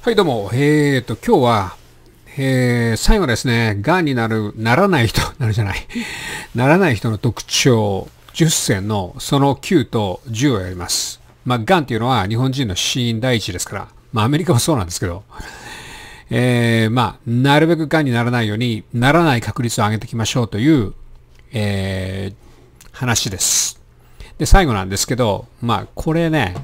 はい、どうも。えーと、今日は、えー、最後ですね、癌になる、ならない人、なるじゃない、ならない人の特徴10選のその9と10をやります。まあ、癌っていうのは日本人の死因第一ですから、まあ、アメリカもそうなんですけど、えー、まあ、なるべく癌にならないように、ならない確率を上げていきましょうという、えー、話です。で、最後なんですけど、まあ、これね、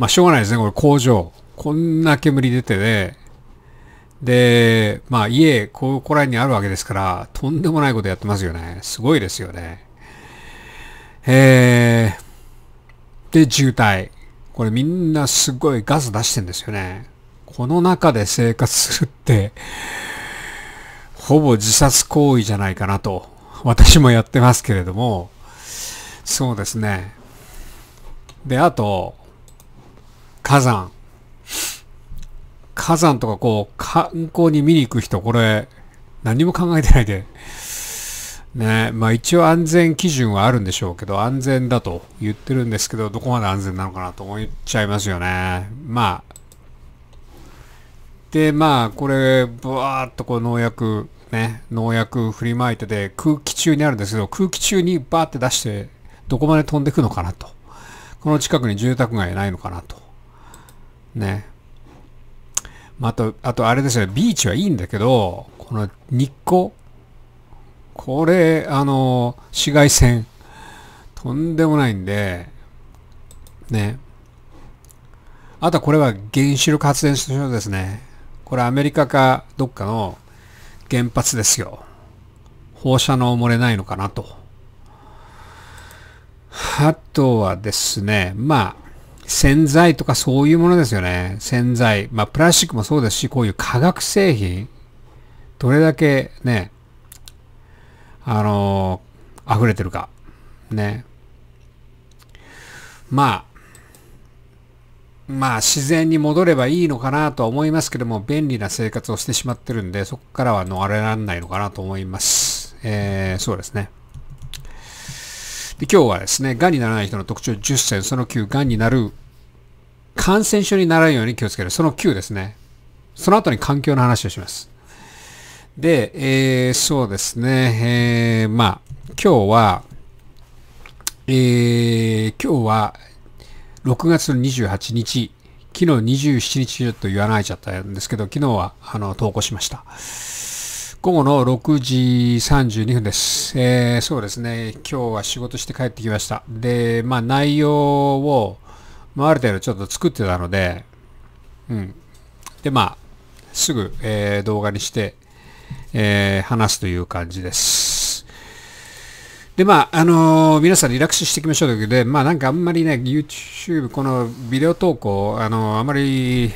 まあ、しょうがないですね、これ工場。こんな煙出てね、で、まあ家、ここら辺にあるわけですから、とんでもないことやってますよね。すごいですよね。えー、で、渋滞。これみんなすごいガス出してんですよね。この中で生活するって、ほぼ自殺行為じゃないかなと、私もやってますけれども、そうですね。で、あと、火山。火山とかこう、観光に見に行く人、これ、何も考えてないで、ね、まあ一応安全基準はあるんでしょうけど、安全だと言ってるんですけど、どこまで安全なのかなと思っちゃいますよね。まあ。で、まあ、これ、ぶわーっとこう農薬、ね、農薬振りまいてで、空気中にあるんですけど、空気中にバーって出して、どこまで飛んでくのかなと。この近くに住宅街ないのかなと。ね。まあ、と、あとあれですよ、ビーチはいいんだけど、この日光。これ、あの、紫外線、とんでもないんで、ね。あとこれは原子力発電所ですね。これアメリカかどっかの原発ですよ。放射能漏れないのかなと。あとはですね、まあ、洗剤とかそういうものですよね。洗剤。まあ、プラスチックもそうですし、こういう化学製品、どれだけね、あのー、溢れてるか。ね。まあ、まあ、自然に戻ればいいのかなとは思いますけども、便利な生活をしてしまってるんで、そこからは逃れられないのかなと思います。えー、そうですね。で今日はですね、がんにならない人の特徴10選、その9、がんになる、感染症にならないように気をつける、その9ですね。その後に環境の話をします。で、えー、そうですね、えー、まあ、今日は、えー、今日は、6月の28日、昨日27日と言わないちゃったんですけど、昨日はあの投稿しました。午後の6時32分です。えー、そうですね、今日は仕事して帰ってきました。で、まあ内容を、まあ、ある程度ちょっと作ってたので、うん。で、まあ、すぐ、えー、動画にして、えー、話すという感じです。で、まあ、あのー、皆さんリラックスしていきましょうということで、まあなんかあんまりね、YouTube、このビデオ投稿、あのー、あんまり、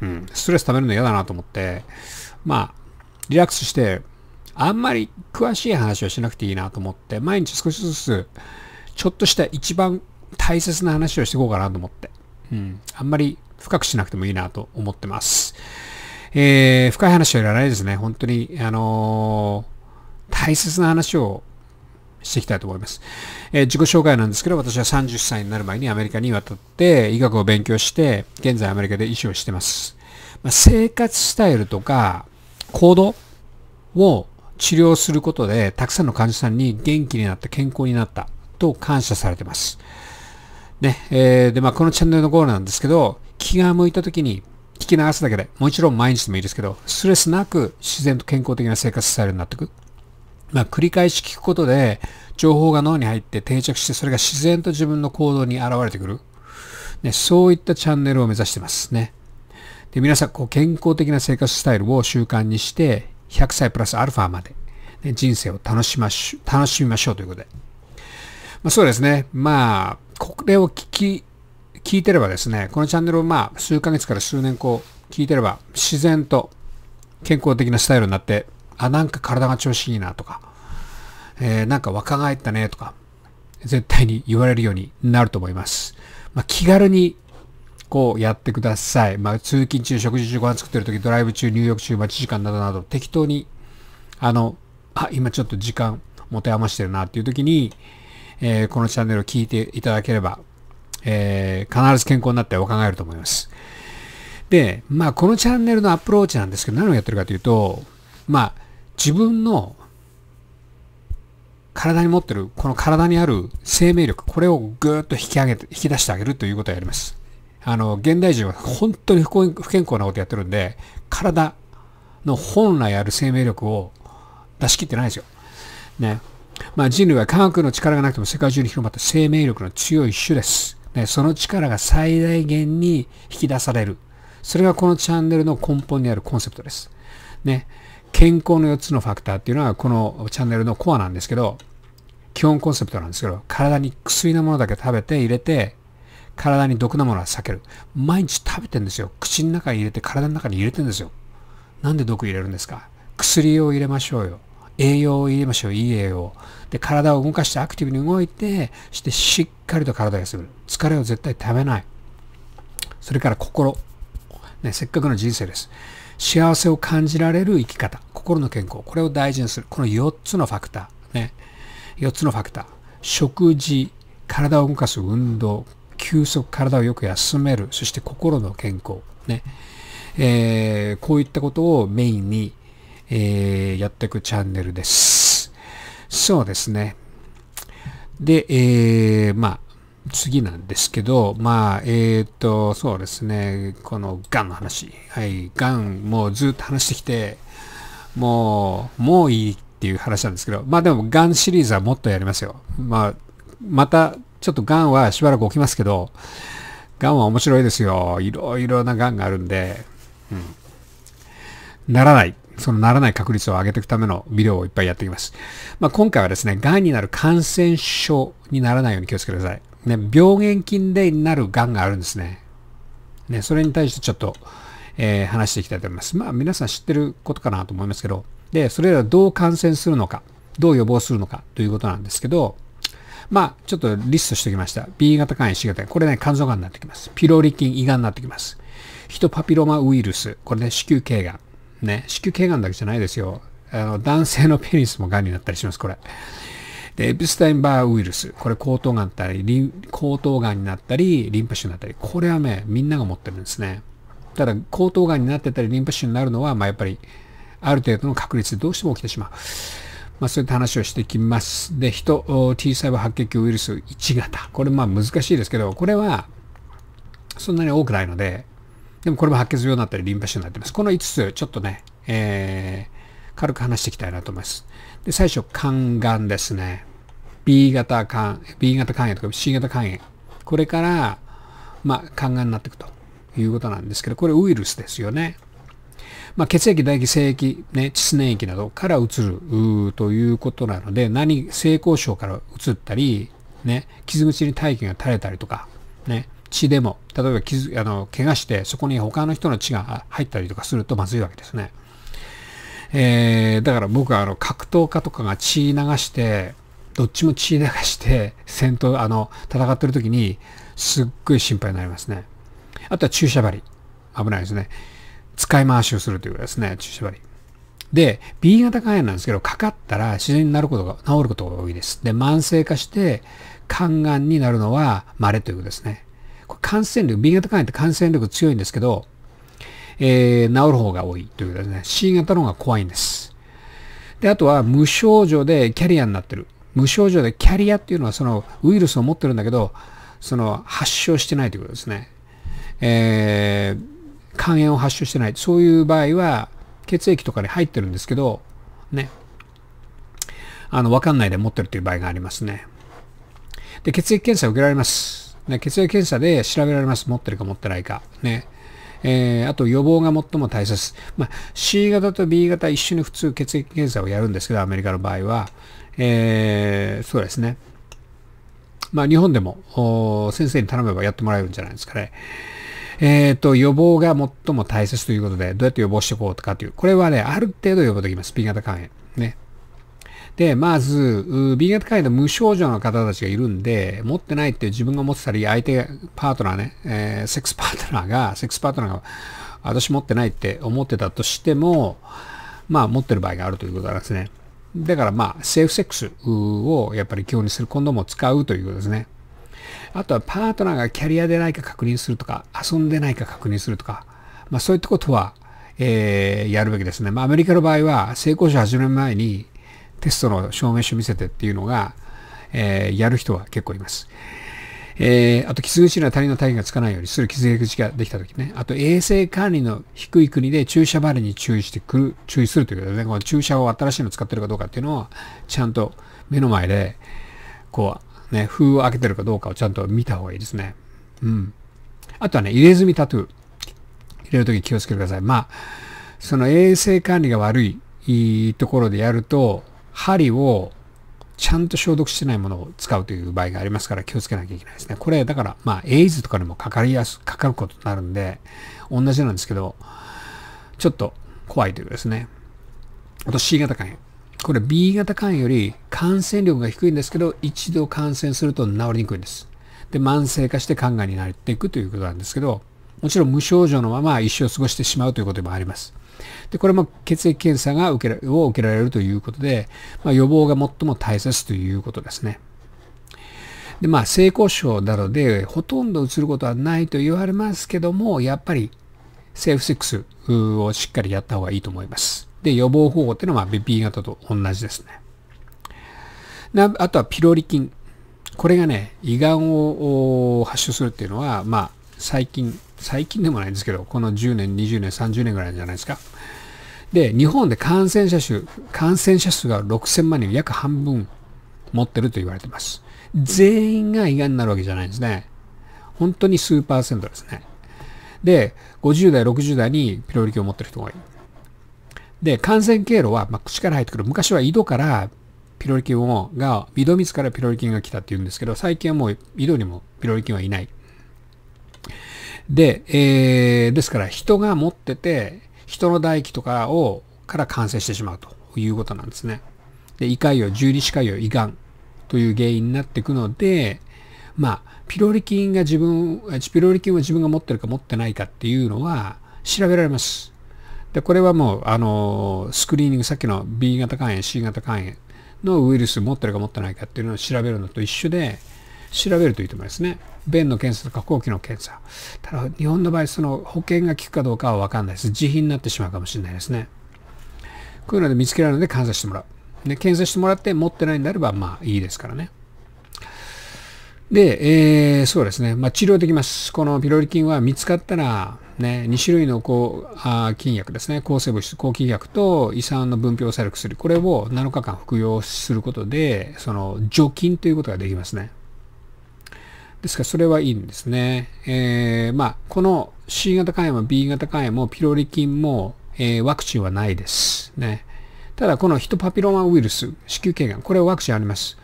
うん、ストレス溜めるの嫌だなと思って、まあ、リラックスして、あんまり詳しい話をしなくていいなと思って、毎日少しずつ、ちょっとした一番大切な話をしていこうかなと思って。うん。あんまり深くしなくてもいいなと思ってます。えー、深い話はいらないですね。本当に、あのー、大切な話をしていきたいと思います。えー、自己紹介なんですけど、私は30歳になる前にアメリカに渡って、医学を勉強して、現在アメリカで医師をしてます。まあ、生活スタイルとか、行動を治療することで、たくさんの患者さんに元気になった、健康になったと感謝されてます。ね、えー、で、まあ、このチャンネルのゴールなんですけど、気が向いた時に聞き流すだけで、もちろん毎日でもいいですけど、ストレスなく自然と健康的な生活スタイルになっていく。まあ、繰り返し聞くことで、情報が脳に入って定着して、それが自然と自分の行動に現れてくる。ね、そういったチャンネルを目指してますね。で、皆さん、こう、健康的な生活スタイルを習慣にして、100歳プラスアルファまで、ね、人生を楽しまし、楽しみましょうということで。まあ、そうですね。まあ、これを聞き、聞いてればですね、このチャンネルをまあ、数ヶ月から数年こう、聞いてれば、自然と健康的なスタイルになって、あ、なんか体が調子いいなとか、えー、なんか若返ったねとか、絶対に言われるようになると思います。まあ、気軽にこうやってください。まあ、通勤中、食事中、ご飯作ってる時、ドライブ中、入浴中、待ち時間などなど、適当に、あの、あ、今ちょっと時間持て余してるなっていう時に、えー、このチャンネルを聞いていただければ、えー、必ず健康になってお考えると思います。で、まあ、このチャンネルのアプローチなんですけど、何をやってるかというと、まあ、自分の体に持ってる、この体にある生命力、これをぐーっと引き上げて、引き出してあげるということをやります。あの、現代人は本当に不健康なことやってるんで、体の本来ある生命力を出し切ってないですよ。ね。まあ人類は科学の力がなくても世界中に広まった生命力の強い種です。ね、その力が最大限に引き出される。それがこのチャンネルの根本にあるコンセプトです。ね。健康の4つのファクターっていうのはこのチャンネルのコアなんですけど、基本コンセプトなんですけど、体に薬のものだけ食べて入れて、体に毒なものは避ける。毎日食べてんですよ。口の中に入れて体の中に入れてんですよ。なんで毒入れるんですか薬を入れましょうよ。栄養を入れましょう。いい栄養。で、体を動かしてアクティブに動いて、してしっかりと体が休める。疲れを絶対食べない。それから心。ね、せっかくの人生です。幸せを感じられる生き方。心の健康。これを大事にする。この4つのファクター。ね。4つのファクター。食事、体を動かす運動、休息、体をよく休める、そして心の健康、ね。えー、こういったことをメインに、えー、やっていくチャンネルです。そうですね。で、えー、まあ、次なんですけど、まあ、えっ、ー、と、そうですね、このがんの話。はい、がん、もうずっと話してきて、もう、もういいっていう話なんですけど、まあでも、がんシリーズはもっとやりますよ。まあ、またちょっとガンはしばらく起きますけど、ガンは面白いですよ。いろいろなガンがあるんで、うん。ならない。そのならない確率を上げていくためのビデオをいっぱいやっていきます。まあ、今回はですね、癌になる感染症にならないように気をつけてください。ね、病原菌でなる癌があるんですね。ね、それに対してちょっと、えー、話していきたいと思います。まあ、皆さん知ってることかなと思いますけど、で、それらどう感染するのか、どう予防するのかということなんですけど、まあ、ちょっとリストしておきました。B 型肝炎、C 型これね、肝臓がんになってきます。ピロリ菌、胃がんになってきます。ヒトパピロマウイルス、これね、子宮頸がん。ね、子宮頸がんだけじゃないですよ。あの、男性のペニスもがんになったりします、これ。で、エプスタインバーウイルス、これ喉頭がんだったり、喉頭がんになったり、リンパ腫になったり、これはね、みんなが持ってるんですね。ただ、喉頭がんになってたり、リンパ腫になるのは、まあ、やっぱり、ある程度の確率でどうしても起きてしまう。まあ、そういった話をしてきます。で、人、T 細胞白血球ウイルス1型。これ、まあ、難しいですけど、これは、そんなに多くないので、でもこれも白血病なったり、リンパ腫になってます。この5つ、ちょっとね、えー、軽く話していきたいなと思います。で、最初、肝がんですね。B 型肝、B 型肝炎とか C 型肝炎。これから、まあ、肝がんになっていくということなんですけど、これウイルスですよね。まあ、血液、唾液、精液、ね、窒粘液などから移るということなので、何、性交渉から移ったり、ね、傷口に体液が垂れたりとか、ね、血でも、例えば傷、あの、怪我して、そこに他の人の血が入ったりとかするとまずいわけですね。えー、だから僕はあの、格闘家とかが血流して、どっちも血流して、戦闘、あの、戦ってる時に、すっごい心配になりますね。あとは注射針。危ないですね。使い回しをするということですね、血縛針。で、B 型肝炎なんですけど、かかったら自然になることが、治ることが多いです。で、慢性化して、肝癌になるのは稀ということですね。感染力、B 型肝炎って感染力強いんですけど、えー、治る方が多いということですね。C 型の方が怖いんです。で、あとは無症状でキャリアになってる。無症状でキャリアっていうのはそのウイルスを持ってるんだけど、その発症してないということですね。えー肝炎を発症してない。そういう場合は、血液とかに入ってるんですけど、ね。あの、わかんないで持ってるという場合がありますね。で、血液検査を受けられます。ね、血液検査で調べられます。持ってるか持ってないか。ね。えー、あと予防が最も大切。まあ、C 型と B 型一緒に普通血液検査をやるんですけど、アメリカの場合は。えー、そうですね。まあ、日本でも先生に頼めばやってもらえるんじゃないですかね。えっ、ー、と、予防が最も大切ということで、どうやって予防していこうとかという。これはね、ある程度予防できます。B 型肝炎。ね。で、まず、B 型肝炎の無症状の方たちがいるんで、持ってないって自分が持ってたり、相手、パートナーね、えー、セックスパートナーが、セックスパートナーが、私持ってないって思ってたとしても、まあ持ってる場合があるということなんですね。だからまあ、セーフセックスをやっぱり基本にする、コンドームを使うということですね。あとはパートナーがキャリアでないか確認するとか、遊んでないか確認するとか、まあそういったことは、えー、やるべきですね。まあアメリカの場合は成功者始める前にテストの証明書見せてっていうのが、えー、やる人は結構います。えー、あと、傷口には他人の体がつかないようにする傷口ができたときね。あと、衛生管理の低い国で注射針に注意してくる、注意するということでね、この注射を新しいの使ってるかどうかっていうのを、ちゃんと目の前で、こう、ね、封を開けてるかどうかをちゃんと見た方がいいですね。うん。あとはね、入れ墨タトゥー。入れるとき気をつけてください。まあ、その衛生管理が悪いいいところでやると、針をちゃんと消毒してないものを使うという場合がありますから気をつけなきゃいけないですね。これ、だから、まあ、エイズとかにもかかりやす、かかることになるんで、同じなんですけど、ちょっと怖いというかですね。あと C 型肝炎。これ B 型肝炎より感染力が低いんですけど、一度感染すると治りにくいんです。で、慢性化して肝がんになっていくということなんですけど、もちろん無症状のまま一生過ごしてしまうということもあります。で、これも血液検査が受けを受けられるということで、まあ、予防が最も大切ということですね。で、まあ、性交渉などでほとんどうつることはないと言われますけども、やっぱりセーフセックスをしっかりやった方がいいと思います。で、予防方法っていうのは B 型と同じですね。なあとはピロリ菌。これがね、胃がんを発症するっていうのは、まあ、最近、最近でもないんですけど、この10年、20年、30年ぐらいじゃないですか。で、日本で感染者数、感染者数が6000万人、約半分持ってると言われてます。全員が胃がんになるわけじゃないんですね。本当に数パーセントですね。で、50代、60代にピロリ菌を持ってる人が多い。で、感染経路は、まあ、口から入ってくる。昔は井戸からピロリ菌を、が、井戸水からピロリ菌が来たって言うんですけど、最近はもう井戸にもピロリ菌はいない。で、えー、ですから人が持ってて、人の唾液とかを、から感染してしまうということなんですね。で、胃潰瘍、十二指潰瘍、胃がんという原因になっていくので、まあ、ピロリ菌が自分、ピロリ菌は自分が持ってるか持ってないかっていうのは調べられます。で、これはもう、あの、スクリーニング、さっきの B 型肝炎、C 型肝炎のウイルス持ってるか持ってないかっていうのを調べるのと一緒で、調べるといいと思いますね。便の検査とか後期の検査。ただ、日本の場合、その保険が効くかどうかは分かんないです。自費になってしまうかもしれないですね。こういうので見つけられるので、観査してもらう。で、検査してもらって持ってないんであれば、まあいいですからね。で、えー、そうですね。まあ、治療できます。このピロリ菌は見つかったら、ね、2種類の抗あ菌薬ですね、抗生物質、抗菌薬と胃酸の分泌を抑える薬、これを7日間服用することで、その除菌ということができますね。ですから、それはいいんですね。えー、まあ、この C 型肝炎も B 型肝炎もピロリ菌も、えー、ワクチンはないです。ね。ただ、このヒトパピローマウイルス、子宮頸がん、これはワクチンあります。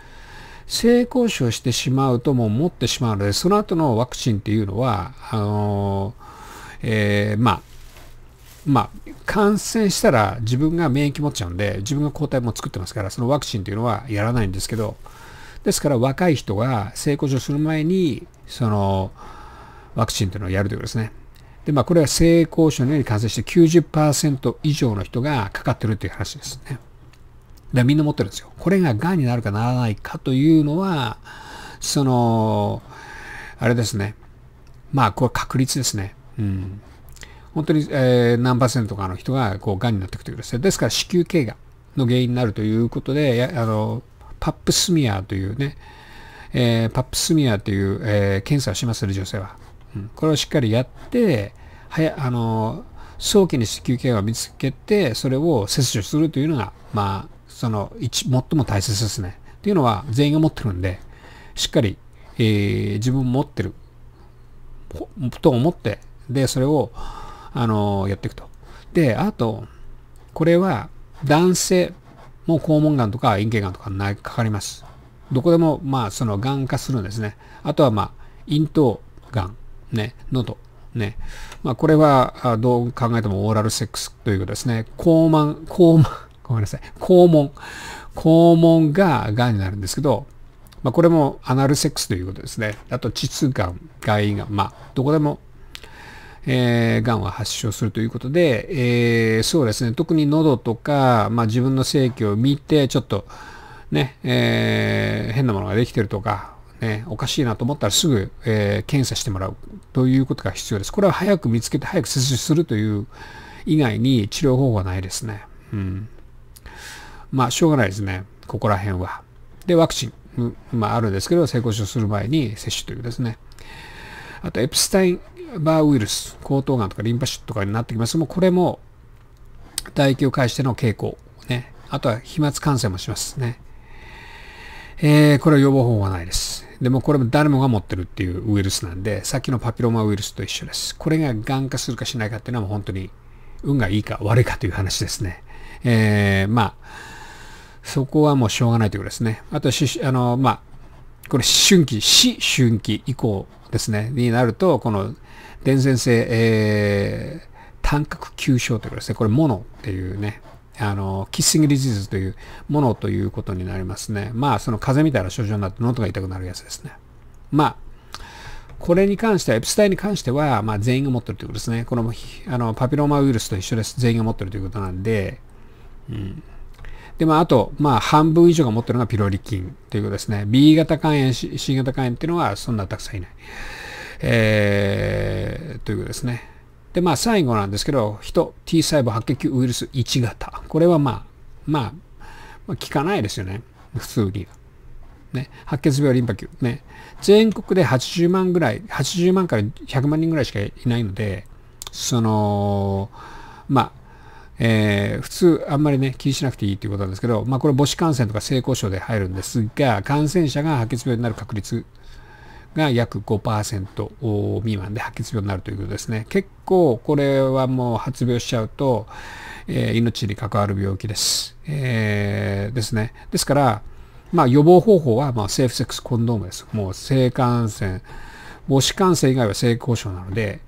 性交渉してしまうともう持ってしまうので、その後のワクチンっていうのは、あのーえー、まあ、まあ、感染したら自分が免疫持っちゃうんで、自分が抗体も作ってますから、そのワクチンというのはやらないんですけど、ですから若い人が性交渉する前に、その、ワクチンというのをやるということですね。で、まあ、これは性交渉のように感染して90%以上の人がかかってるという話ですね。で、みんな持ってるんですよ。これが癌になるかならないかというのは、その、あれですね。まあ、これ確率ですね。うん、本当に、えー、何パーセントかの人がこう癌になってくということです。ですから子宮頸がんの原因になるということで、あのパップスミアというね、えー、パップスミアという、えー、検査をしまする女性は、うん、これをしっかりやって、はやあの早期に子宮頸がんを見つけて、それを切除するというのが、まあ、その一最も大切ですね。というのは全員が持ってるんで、しっかり、えー、自分持ってると思ってで、それを、あの、やっていくと。で、あと、これは男性も肛門癌とか陰茎癌とかなかかります。どこでも、まあ、その、癌化するんですね。あとは、まあ、咽頭癌、ね、喉、ね。まあ、これは、どう考えてもオーラルセックスということですね。肛門、肛門、ごめんなさい。肛門。肛門が癌になるんですけど、まあ、これもアナルセックスということですね。あと、膣癌、外陰癌、まあ、どこでもえー、癌は発症するということで、えー、そうですね、特に喉とか、まあ、自分の性器を見て、ちょっと、ね、えー、変なものができてるとか、ね、おかしいなと思ったらすぐ、えー、検査してもらうということが必要です。これは早く見つけて早く接種するという以外に治療方法はないですね。うん。まあ、しょうがないですね。ここら辺は。で、ワクチン。まあ、あるんですけど、成功症する前に接種というですね。あと、エプスタインバーウイルス、喉頭がんとかリンパ腫とかになってきますもうこれも唾液を介しての傾向、ね。あとは飛沫感染もしますね。えー、これは予防法はないです。でもこれも誰もが持ってるっていうウイルスなんで、さっきのパピローマウイルスと一緒です。これが癌化するかしないかっていうのはもう本当に運がいいか悪いかという話ですね。えー、まあ、そこはもうしょうがないということですね。あとし、あの、まあ、これ、思春期、死春期以降ですね、になると、この伝染性、えー、単核急症ということですね。これ、モノっていうね、あの、キッシングリジーズという、ものということになりますね。まあ、その風邪みたいな症状になって喉が痛くなるやつですね。まあ、これに関しては、エプスタインに関しては、まあ、全員が持ってるということですね。この、あの、パピローマウイルスと一緒です。全員が持ってるということなんで、うん。で、まあ、あと、まあ、半分以上が持ってるのがピロリ菌ということですね。B 型肝炎、C 型肝炎っていうのは、そんなたくさんいない。えー、ということですね。で、まあ最後なんですけど、人、T 細胞白血球ウイルス1型。これはまあ、まあ、まあ、効かないですよね。普通には。ね、白血病リンパ球。ね。全国で80万ぐらい、80万から100万人ぐらいしかいないので、その、まあ、えー、普通あんまりね気にしなくていいということなんですけど、まあ、これ母子感染とか性交渉で入るんですが感染者が白血病になる確率が約5%未満で白血病になるということですね。結構これはもう発病しちゃうと、えー、命に関わる病気です。えー、ですね。ですから、まあ予防方法はまあセーフセックスコンドームです。もう性感染、母子感染以外は性交渉なので、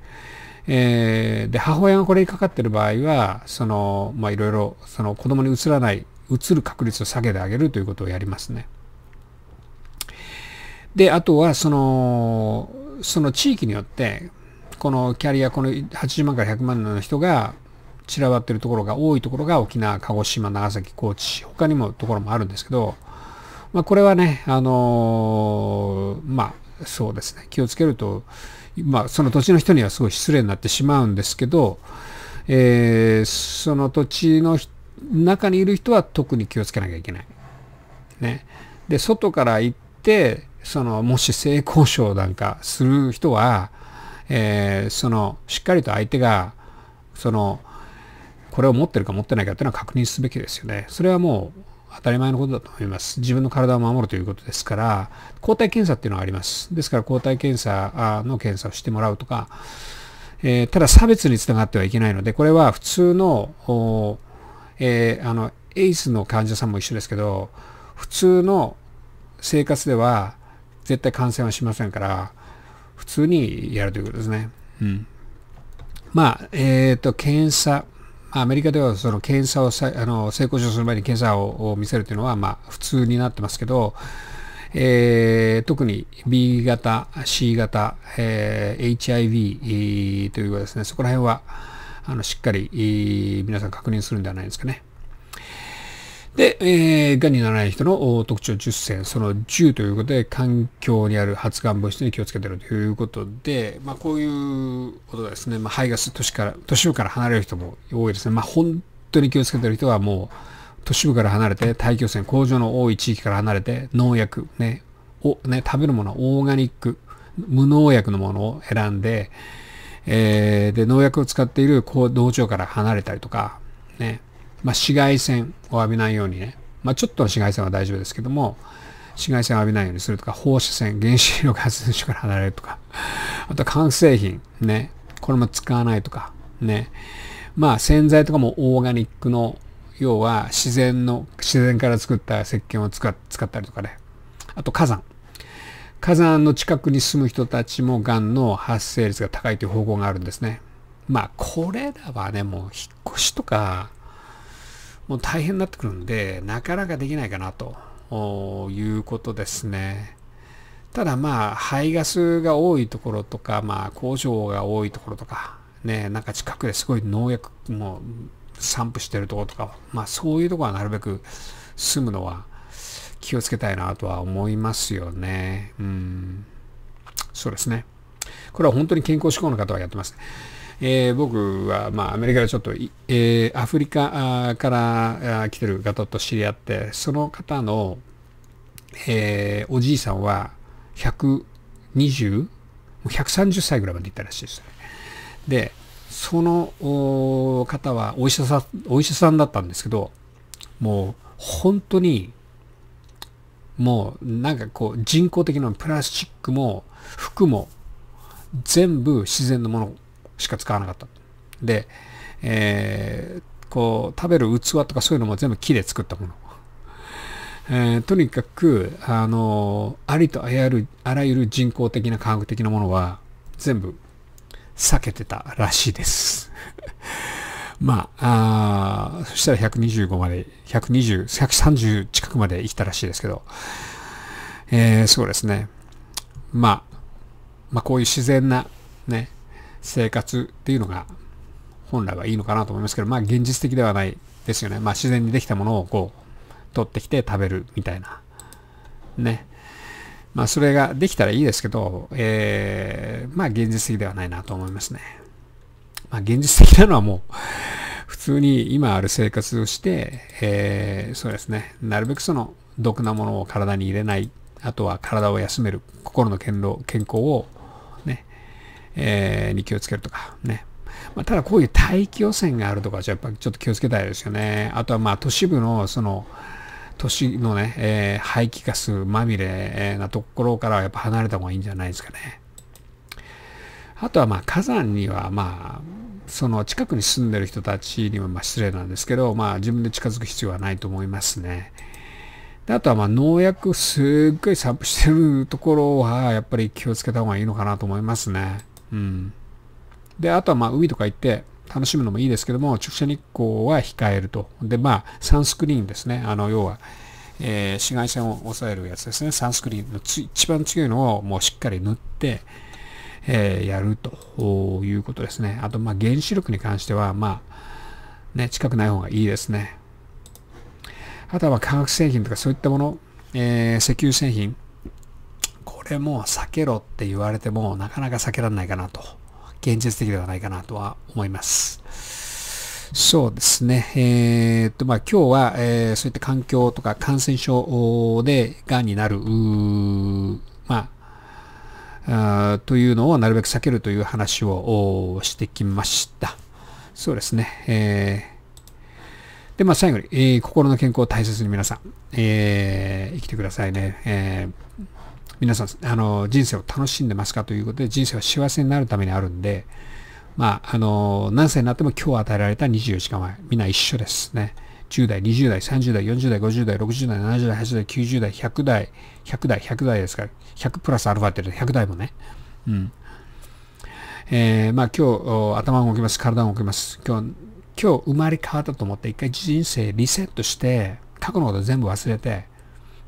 えー、で、母親がこれにかかっている場合は、その、まあいろいろ、その子供にうつらない、うつる確率を下げてあげるということをやりますね。で、あとは、その、その地域によって、このキャリア、この80万から100万の人が散らばってるところが多いところが沖縄、鹿児島、長崎、高知、他にもところもあるんですけど、まあ、これはね、あのー、まあ、そうですね、気をつけると、まあ、その土地の人にはすごい失礼になってしまうんですけど、えー、その土地の中にいる人は特に気をつけなきゃいけない。ね。で、外から行って、その、もし性交渉なんかする人は、えー、その、しっかりと相手が、その、これを持ってるか持ってないかっていうのは確認すべきですよね。それはもう、当たり前のことだと思います。自分の体を守るということですから、抗体検査っていうのはあります。ですから抗体検査の検査をしてもらうとか、えー、ただ差別につながってはいけないので、これは普通の、えー、あの、エイスの患者さんも一緒ですけど、普通の生活では、絶対感染はしませんから、普通にやるということですね。うん。まあ、えっ、ー、と、検査。アメリカではその検査をさあの成功者する前に検査を見せるというのはまあ普通になってますけど、えー、特に B 型、C 型、えー、HIV というですね、そこら辺はあのしっかり、皆さん確認するんではないですかね。で、えー、がんにならない人の特徴10選、その10ということで、環境にある発がん物質に気をつけてるということで、まあ、こういうことですね。まあ、肺が都市から、都市部から離れる人も多いですね。まあ、本当に気をつけてる人はもう、都市部から離れて、大気汚染、工場の多い地域から離れて、農薬、ね、を、ね、食べるものはオーガニック、無農薬のものを選んで、えー、で、農薬を使っている農場から離れたりとか、ね、まあ、紫外線を浴びないようにね、まあ、ちょっと紫外線は大丈夫ですけども、紫外線を浴びないようにするとか、放射線、原子力発電所から離れるとか、あとは、製品、ね、これも使わないとか、ね、まあ、洗剤とかもオーガニックの、要は自然の、自然から作った石鹸を使ったりとかね、あと火山。火山の近くに住む人たちもがんの発生率が高いという方向があるんですね。まあ、これらはね、もう引っ越しとか、もう大変になってくるんで、なかなかできないかなということですね。ただまあ、排ガスが多いところとか、まあ、工場が多いところとか、ね、なんか近くですごい農薬も散布してるところとか、まあそういうところはなるべく住むのは気をつけたいなとは思いますよね。うん。そうですね。これは本当に健康志向の方はやってます、えー、僕は、まあ、アメリカでちょっと、えー、アフリカから来てる方と知り合って、その方の、えー、おじいさんは、120?130 歳ぐらいまでいったらしいですね。で、その方はお医者さん、お医者さんだったんですけど、もう本当に、もうなんかこう人工的なプラスチックも服も全部自然のものしか使わなかった。で、えー、こう、食べる器とかそういうのも全部木で作ったもの。えー、とにかく、あの、ありとあらゆる、あらゆる人工的な科学的なものは、全部避けてたらしいです。まあ、あそしたら125まで、120、130近くまで生きたらしいですけど、えー、そうですね。まあ、まあこういう自然なね、生活っていうのが本来はいいのかなと思いますけど、まあ現実的ではないですよね。まあ自然にできたものをこう、取ってきて食べるみたいな。ね。まあそれができたらいいですけど、えー、まあ現実的ではないなと思いますね。まあ現実的なのはもう普通に今ある生活をして、えー、そうですね。なるべくその毒なものを体に入れない。あとは体を休める。心の健康をえー、に気をつけるとかね。まあ、ただこういう大気汚染があるとかじゃやっぱちょっと気をつけたいですよね。あとはまあ都市部のその都市のね、えー、排気ガスまみれなところからはやっぱ離れた方がいいんじゃないですかね。あとはまあ火山にはまあその近くに住んでる人たちにはま失礼なんですけど、まあ自分で近づく必要はないと思いますね。であとはまあ農薬すっごい散布してるところはやっぱり気をつけた方がいいのかなと思いますね。うん。で、あとはまあ海とか行って楽しむのもいいですけども、直射日光は控えると。で、まあ、サンスクリーンですね。あの、要は、えー、紫外線を抑えるやつですね。サンスクリーンの一番強いのをもうしっかり塗って、えー、やるということですね。あと、まあ、原子力に関しては、まあ、ね、近くない方がいいですね。あとは化学製品とかそういったもの、えー、石油製品、れも避けろって言われても、なかなか避けられないかなと。現実的ではないかなとは思います。そうですね。えー、っと、まあ、今日は、えー、そういった環境とか感染症で癌になる、まああ、というのをなるべく避けるという話をしてきました。そうですね。えーで、まあ、最後に、えー、心の健康を大切に皆さん、えー、生きてくださいね。えー皆さん、あの、人生を楽しんでますかということで、人生は幸せになるためにあるんで、まあ、あの、何歳になっても今日与えられた24時間前、みんな一緒ですね。10代、20代、30代、40代、50代、60代、70代、80代、90代、100代、100代、100代ですから、100プラスアルファって100代もね。うん。えー、まあ今日、頭が動きます、体が動きます。今日、今日生まれ変わったと思って、一回人生リセットして、過去のこと全部忘れて、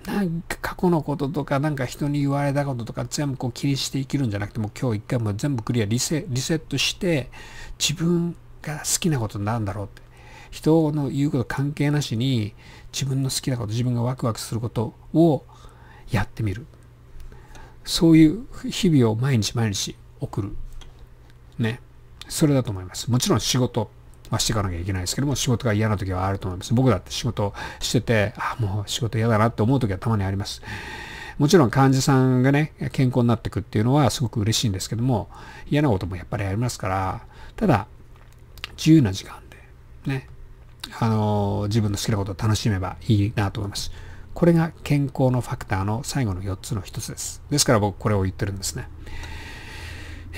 なんか過去のこととか、なんか人に言われたこととか、全部こう気にして生きるんじゃなくて、もう今日一回もう全部クリアリセ、リセットして、自分が好きなことなんだろうって。人の言うこと関係なしに、自分の好きなこと、自分がワクワクすることをやってみる。そういう日々を毎日毎日送る。ね。それだと思います。もちろん仕事。まあ、していかなきゃいけないですけども、仕事が嫌な時はあると思います。僕だって仕事してて、あもう仕事嫌だなって思う時はたまにあります。もちろん患者さんがね、健康になっていくっていうのはすごく嬉しいんですけども、嫌なこともやっぱりありますから、ただ、自由な時間で、ね、あの、自分の好きなことを楽しめばいいなと思います。これが健康のファクターの最後の4つの1つです。ですから僕これを言ってるんですね。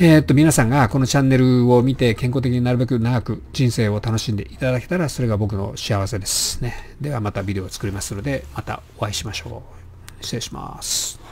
えー、っと、皆さんがこのチャンネルを見て健康的になるべく長く人生を楽しんでいただけたら、それが僕の幸せですね。ではまたビデオを作りますので、またお会いしましょう。失礼します。